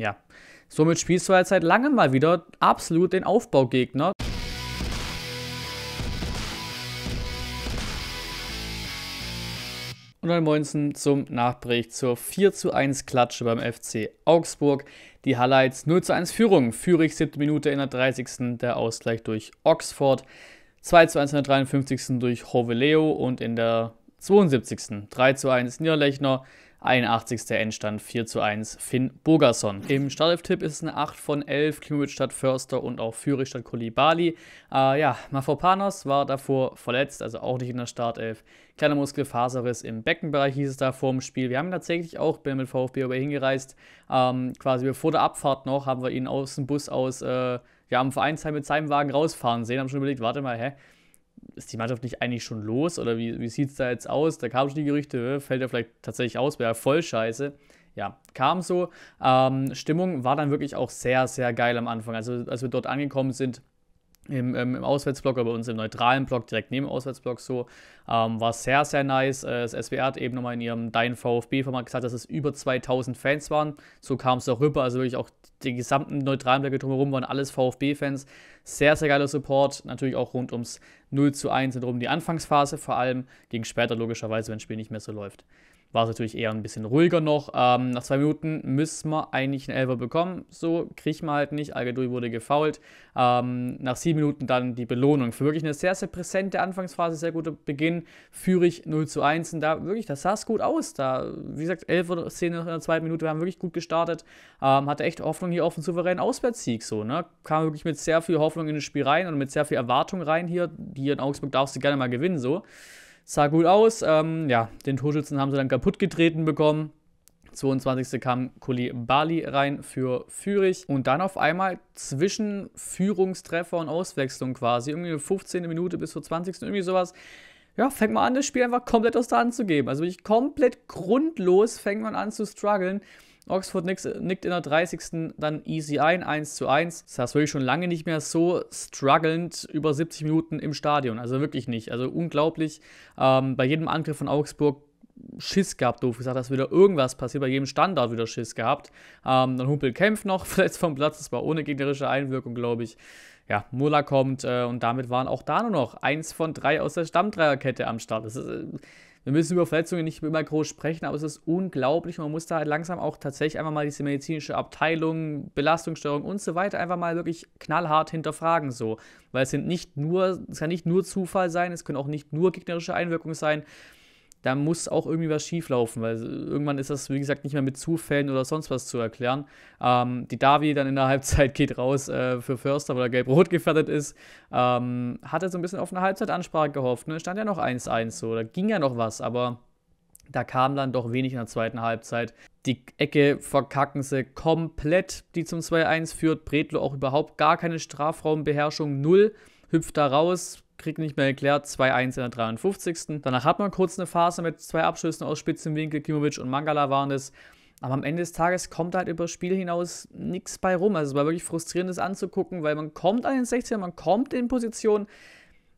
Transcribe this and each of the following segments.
Ja, somit spielst du halt seit langem mal wieder absolut den Aufbaugegner. Und dann Moinsen zum Nachbericht zur 4 zu 1 Klatsche beim FC Augsburg. Die Highlights 0 zu 1 Führung. Führig 7. Minute in der 30. Der Ausgleich durch Oxford. 2 zu 1 in der 53. durch Hoveleo und in der 72. 3 zu 1 Niederlechner. 81. Endstand 4 zu 1 Finn Bogason. Im Startelf-Tipp ist es eine 8 von 11, Klimovic statt Förster und auch Führig statt Kolibali. Äh, ah, ja, Mafopanos war davor verletzt, also auch nicht in der Startelf. Kleiner Muskelfaserriss im Beckenbereich hieß es da vor dem Spiel. Wir haben tatsächlich auch, bin mit VfB über hingereist, ähm, quasi bevor der Abfahrt noch, haben wir ihn aus dem Bus aus, äh, ja, am Vereinsheim mit seinem Wagen rausfahren sehen, haben schon überlegt, warte mal, hä? ist die Mannschaft nicht eigentlich schon los oder wie, wie sieht es da jetzt aus? Da kamen schon die Gerüchte, fällt er vielleicht tatsächlich aus, wäre voll scheiße. Ja, kam so. Ähm, Stimmung war dann wirklich auch sehr, sehr geil am Anfang. Also als wir dort angekommen sind, im, ähm, im Auswärtsblock, aber bei uns im neutralen Block, direkt neben dem Auswärtsblock so. Ähm, war sehr, sehr nice. Äh, das SWR hat eben nochmal in ihrem Dein VfB-Format gesagt, dass es über 2000 Fans waren. So kam es auch rüber. Also wirklich auch die gesamten neutralen Blöcke drumherum waren alles VfB-Fans. Sehr, sehr geiler Support. Natürlich auch rund ums 0 zu 1 und rum die Anfangsphase, vor allem Ging später logischerweise, wenn das Spiel nicht mehr so läuft war es natürlich eher ein bisschen ruhiger noch. Ähm, nach zwei Minuten müssen wir eigentlich einen Elfer bekommen. So kriegt man halt nicht. Algedoui wurde gefoult. Ähm, nach sieben Minuten dann die Belohnung. Für wirklich eine sehr, sehr präsente Anfangsphase, sehr guter Beginn. Führe ich 0 zu 1. Und da wirklich, das sah es gut aus. Da, wie gesagt, 11 oder 10 in der zweiten Minute. Wir haben wirklich gut gestartet. Ähm, hatte echt Hoffnung hier auf einen souveränen Auswärtssieg. So, ne? Kam wirklich mit sehr viel Hoffnung in das Spiel rein und mit sehr viel Erwartung rein hier. Hier in Augsburg darfst du gerne mal gewinnen. So. Sah gut aus. Ähm, ja, den Torschützen haben sie dann kaputt getreten bekommen. 22. kam Kuli Bali rein für Fürich und dann auf einmal zwischen Führungstreffer und Auswechslung quasi, irgendwie 15. Minute bis zur 20. irgendwie sowas. Ja, fängt man an, das Spiel einfach komplett aus der Hand zu geben. Also wirklich komplett grundlos fängt man an zu strugglen. Oxford nickt in der 30. dann easy ein, 1 zu 1. Das war wirklich schon lange nicht mehr so strugglend über 70 Minuten im Stadion. Also wirklich nicht. Also unglaublich. Ähm, bei jedem Angriff von Augsburg Schiss gehabt, doof gesagt, dass wieder irgendwas passiert, bei jedem Standard wieder Schiss gehabt. Ähm, dann Humpel kämpft noch, verletzt vom Platz, das war ohne gegnerische Einwirkung, glaube ich. Ja, Muller kommt äh, und damit waren auch da nur noch eins von drei aus der Stammdreierkette am Start. Das ist, äh, wir müssen über Verletzungen nicht immer groß sprechen, aber es ist unglaublich. Man muss da halt langsam auch tatsächlich einfach mal diese medizinische Abteilung, Belastungssteuerung und so weiter einfach mal wirklich knallhart hinterfragen so. Weil es sind nicht nur, es kann nicht nur Zufall sein, es können auch nicht nur gegnerische Einwirkungen sein da muss auch irgendwie was schieflaufen, weil äh, irgendwann ist das, wie gesagt, nicht mehr mit Zufällen oder sonst was zu erklären. Ähm, die Davi dann in der Halbzeit geht raus äh, für Förster, weil er gelb-rot gefährdet ist. Ähm, hatte so ein bisschen auf eine Halbzeitansprache gehofft, ne? stand ja noch 1-1 so, da ging ja noch was, aber da kam dann doch wenig in der zweiten Halbzeit. Die Ecke verkacken sie komplett, die zum 2-1 führt. Bredlo auch überhaupt gar keine Strafraumbeherrschung, null, hüpft da raus, kriegt nicht mehr erklärt, 2-1 in der 53. Danach hat man kurz eine Phase mit zwei Abschüssen aus Spitzenwinkel, Klimovic und Mangala waren es. Aber am Ende des Tages kommt halt über das Spiel hinaus nichts bei rum. Also es war wirklich frustrierend, das anzugucken, weil man kommt an den 16, er man kommt in Position,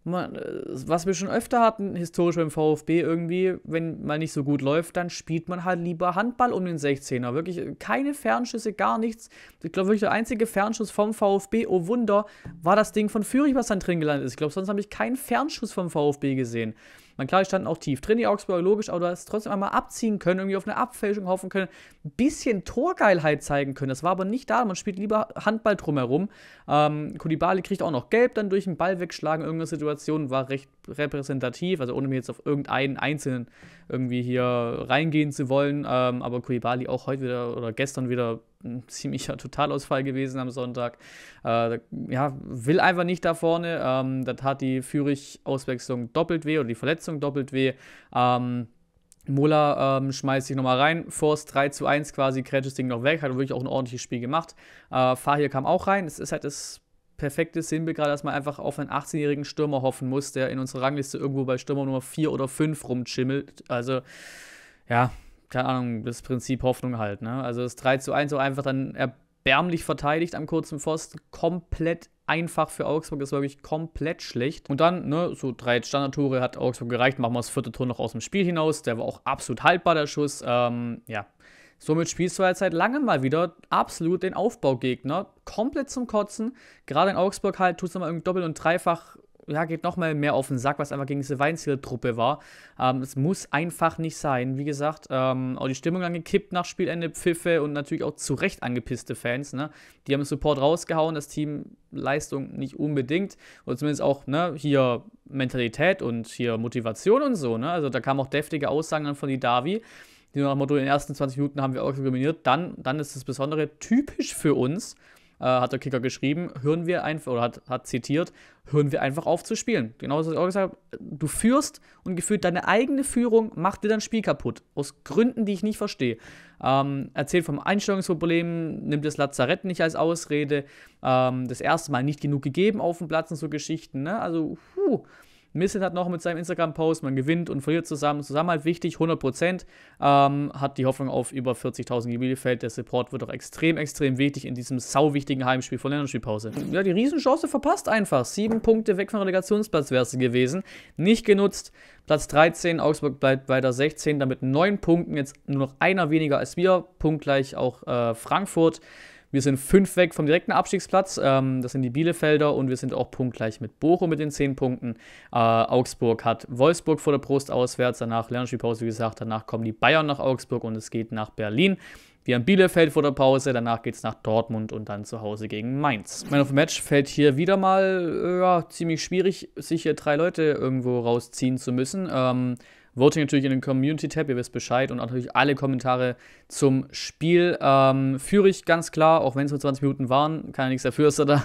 man, äh, was wir schon öfter hatten, historisch beim VfB irgendwie, wenn man nicht so gut läuft, dann spielt man halt lieber Handball um den 16er. Wirklich äh, keine Fernschüsse, gar nichts. Ich glaube wirklich, der einzige Fernschuss vom VfB, oh Wunder, war das Ding von Fürich, was dann drin gelandet ist. Ich glaube, sonst habe ich keinen Fernschuss vom VfB gesehen. Man klar, die standen auch tief drin, die Augsburger, logisch, aber du hast trotzdem einmal abziehen können, irgendwie auf eine Abfälschung hoffen können, ein bisschen Torgeilheit zeigen können. Das war aber nicht da. Man spielt lieber Handball drumherum. Ähm, Kulibali kriegt auch noch gelb, dann durch den Ball wegschlagen. Irgendeine Situation war recht repräsentativ, also ohne mir jetzt auf irgendeinen einzelnen irgendwie hier reingehen zu wollen. Ähm, aber Kulibali auch heute wieder oder gestern wieder ein ziemlicher Totalausfall gewesen am Sonntag. Äh, ja, will einfach nicht da vorne. Ähm, da tat die Führig-Auswechslung doppelt weh oder die Verletzung doppelt weh. Ähm, Mola ähm, schmeißt sich nochmal rein, Force 3 zu 1 quasi, krätscht das Ding noch weg, hat wirklich auch ein ordentliches Spiel gemacht. Äh, Fahir kam auch rein, es ist halt das perfekte Sinnbild gerade, dass man einfach auf einen 18-jährigen Stürmer hoffen muss, der in unserer Rangliste irgendwo bei Stürmer Nummer 4 oder 5 rumschimmelt. Also, ja, keine Ahnung, das Prinzip Hoffnung halt. Ne? Also das 3 zu 1 auch einfach dann erbärmlich verteidigt am kurzen Pfosten, komplett einfach für Augsburg, Das war wirklich komplett schlecht. Und dann, ne, so drei Standardtore hat Augsburg gereicht, machen wir das vierte Tor noch aus dem Spiel hinaus, der war auch absolut haltbar, der Schuss, ähm, ja. Somit spielst du halt seit langem mal wieder absolut den Aufbaugegner, komplett zum Kotzen. Gerade in Augsburg halt tust du mal irgendwie doppelt und dreifach ja, geht nochmal mehr auf den Sack, was einfach gegen diese Weinziel-Truppe war. Ähm, es muss einfach nicht sein. Wie gesagt, ähm, auch die Stimmung angekippt nach Spielende, Pfiffe und natürlich auch zu Recht angepisste Fans. Ne? Die haben Support rausgehauen, das Team Leistung nicht unbedingt. Oder zumindest auch ne, hier Mentalität und hier Motivation und so. Ne? Also da kamen auch deftige Aussagen dann von Davi. Die nach dem Motto, in den ersten 20 Minuten haben wir auch dominiert. Dann, dann ist das Besondere typisch für uns äh, hat der Kicker geschrieben, hören wir einfach, oder hat, hat zitiert, hören wir einfach auf zu spielen. Genauso das, was ich auch gesagt habe. Du führst und gefühlt deine eigene Führung macht dir dein Spiel kaputt. Aus Gründen, die ich nicht verstehe. Ähm, erzählt vom Einstellungsproblem, nimmt das Lazarett nicht als Ausrede, ähm, das erste Mal nicht genug gegeben auf dem Platz und so Geschichten. Ne? Also, puh. Missin hat noch mit seinem Instagram-Post, man gewinnt und verliert zusammen, zusammen halt wichtig, 100%, ähm, hat die Hoffnung auf über 40.000 Gemüsefeld. Der Support wird auch extrem, extrem wichtig in diesem sauwichtigen Heimspiel vor Länderspielpause. Ja, die Riesenchance verpasst einfach. Sieben Punkte weg vom Relegationsplatz wärst du gewesen. Nicht genutzt. Platz 13, Augsburg bleibt weiter 16, damit neun Punkten, jetzt nur noch einer weniger als wir, punktgleich auch äh, Frankfurt. Wir sind fünf weg vom direkten Abstiegsplatz. Ähm, das sind die Bielefelder und wir sind auch punktgleich mit Bochum mit den zehn Punkten. Äh, Augsburg hat Wolfsburg vor der Brust auswärts. Danach Lernspielpause, wie gesagt. Danach kommen die Bayern nach Augsburg und es geht nach Berlin. Wir haben Bielefeld vor der Pause, danach geht es nach Dortmund und dann zu Hause gegen Mainz. Man of the Match fällt hier wieder mal äh, ja, ziemlich schwierig, sich hier drei Leute irgendwo rausziehen zu müssen. Ähm, Voting natürlich in den Community-Tab, ihr wisst Bescheid. Und natürlich alle Kommentare zum Spiel. Ähm, führe ich ganz klar, auch wenn es nur 20 Minuten waren. Kann ja nichts dafür, dass er da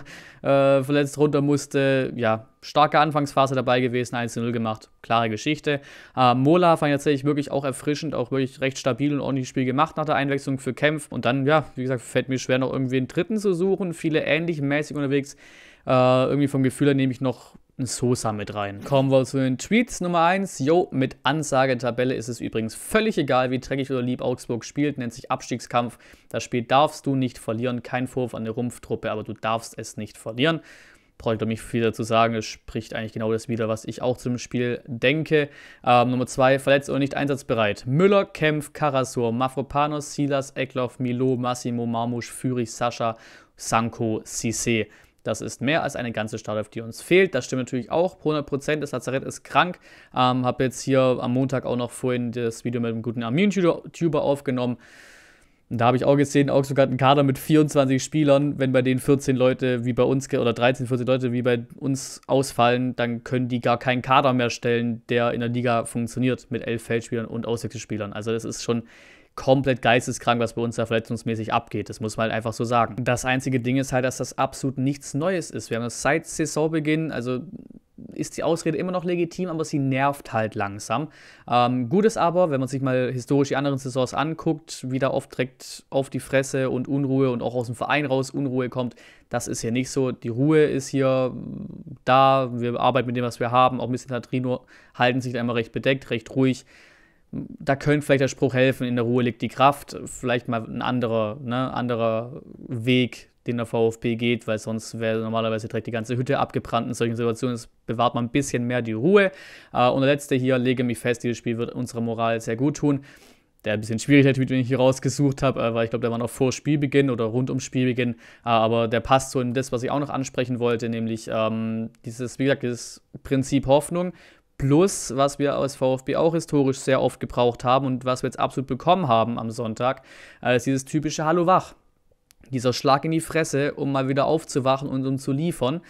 äh, verletzt runter musste. Ja, starke Anfangsphase dabei gewesen, 1-0 gemacht. Klare Geschichte. Äh, Mola fand ich tatsächlich wirklich auch erfrischend, auch wirklich recht stabil und ordentliches Spiel gemacht nach der Einwechslung für Kempf. Und dann, ja, wie gesagt, fällt mir schwer, noch irgendwie einen dritten zu suchen. Viele ähnlich mäßig unterwegs. Äh, irgendwie vom Gefühl her nehme ich noch Sosa mit rein. Kommen wir zu den Tweets. Nummer 1, yo, mit Ansagetabelle ist es übrigens völlig egal, wie dreckig oder lieb Augsburg spielt, nennt sich Abstiegskampf. Das Spiel darfst du nicht verlieren. Kein Vorwurf an die Rumpftruppe, aber du darfst es nicht verlieren. Brauche ich, glaube ich, viel dazu sagen. Es spricht eigentlich genau das wieder, was ich auch zum Spiel denke. Ähm, Nummer 2, verletzt oder nicht einsatzbereit. Müller, Kempf, Karasur, Mafropanos, Silas, Eckloff, Milo, Massimo, Marmusch, Führich, Sascha, Sanko, Sisse. Das ist mehr als eine ganze Startelf, die uns fehlt. Das stimmt natürlich auch. Pro 100% das Lazarett ist krank. Ähm, habe jetzt hier am Montag auch noch vorhin das Video mit einem guten Armin-Tuber aufgenommen. Und da habe ich auch gesehen, Augsburg hat einen Kader mit 24 Spielern. Wenn bei denen 14 Leute wie bei uns oder 13, 14 Leute wie bei uns ausfallen, dann können die gar keinen Kader mehr stellen, der in der Liga funktioniert mit 11 Feldspielern und Auswechselspielern. Also das ist schon komplett geisteskrank, was bei uns da verletzungsmäßig abgeht. Das muss man halt einfach so sagen. Das einzige Ding ist halt, dass das absolut nichts Neues ist. Wir haben das seit Saisonbeginn, also ist die Ausrede immer noch legitim, aber sie nervt halt langsam. Ähm, gut ist aber, wenn man sich mal historisch die anderen Saisons anguckt, wie da oft direkt auf die Fresse und Unruhe und auch aus dem Verein raus Unruhe kommt, das ist hier nicht so. Die Ruhe ist hier äh, da, wir arbeiten mit dem, was wir haben. Auch ein Mr. Trino halten sich da immer recht bedeckt, recht ruhig da könnte vielleicht der Spruch helfen, in der Ruhe liegt die Kraft, vielleicht mal ein anderer, ne, anderer Weg, den der VfB geht, weil sonst wäre normalerweise direkt die ganze Hütte abgebrannt. In solchen Situationen das bewahrt man ein bisschen mehr die Ruhe. Äh, und der letzte hier, lege mich fest, dieses Spiel wird unserer Moral sehr gut tun. Der ein bisschen schwierig, der den ich hier rausgesucht habe, äh, weil ich glaube, der war noch vor Spielbeginn oder rund um Spielbeginn. Äh, aber der passt so in das, was ich auch noch ansprechen wollte, nämlich ähm, dieses, wie gesagt, dieses Prinzip Hoffnung Plus, was wir als VfB auch historisch sehr oft gebraucht haben und was wir jetzt absolut bekommen haben am Sonntag, ist dieses typische Hallo wach. Dieser Schlag in die Fresse, um mal wieder aufzuwachen und um zu liefern.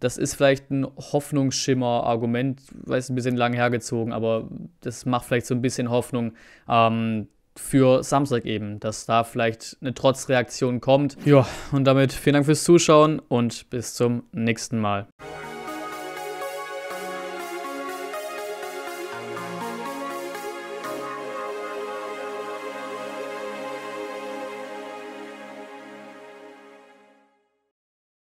Das ist vielleicht ein Hoffnungsschimmer-Argument, weil es ein bisschen lang hergezogen, aber das macht vielleicht so ein bisschen Hoffnung ähm, für Samstag eben, dass da vielleicht eine Trotzreaktion kommt. Ja, und damit vielen Dank fürs Zuschauen und bis zum nächsten Mal.